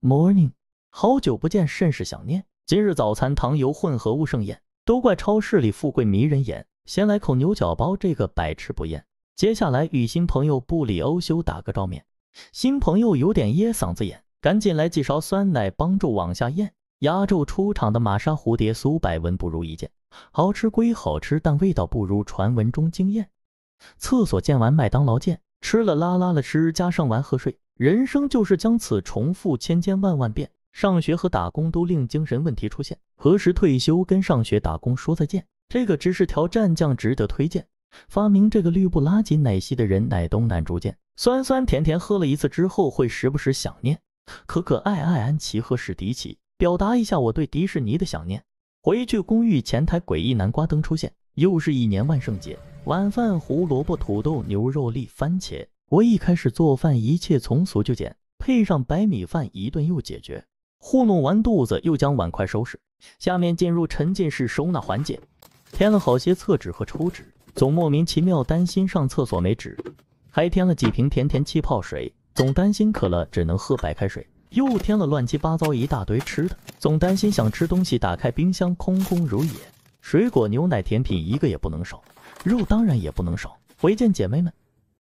Morning，好久不见，甚是想念。今日早餐糖油混合物盛宴，都怪超市里富贵迷人眼。先来口牛角包，这个百吃不厌。接下来与新朋友布里欧修打个照面，新朋友有点噎嗓子眼，赶紧来几勺酸奶帮助往下咽。压轴出场的玛莎蝴蝶酥，百闻不如一见，好吃归好吃，但味道不如传闻中惊艳。厕所见完麦当劳见，吃了拉，拉了吃，加上完喝水。人生就是将此重复千千万万遍，上学和打工都令精神问题出现。何时退休，跟上学打工说再见？这个芝士条蘸酱值得推荐。发明这个绿不拉几奶昔的人乃东南逐渐，酸酸甜甜，喝了一次之后会时不时想念。可可爱爱安琪和史迪奇，表达一下我对迪士尼的想念。回去公寓前台诡异南瓜灯出现，又是一年万圣节。晚饭：胡萝卜、土豆、牛肉粒、番茄。我一开始做饭，一切从俗就简，配上白米饭，一顿又解决。糊弄完肚子，又将碗筷收拾。下面进入沉浸式收纳环节，添了好些厕纸和抽纸，总莫名其妙担心上厕所没纸。还添了几瓶甜甜气泡水，总担心渴了只能喝白开水。又添了乱七八糟一大堆吃的，总担心想吃东西，打开冰箱空空如也。水果、牛奶、甜品一个也不能少，肉当然也不能少。回见，姐妹们。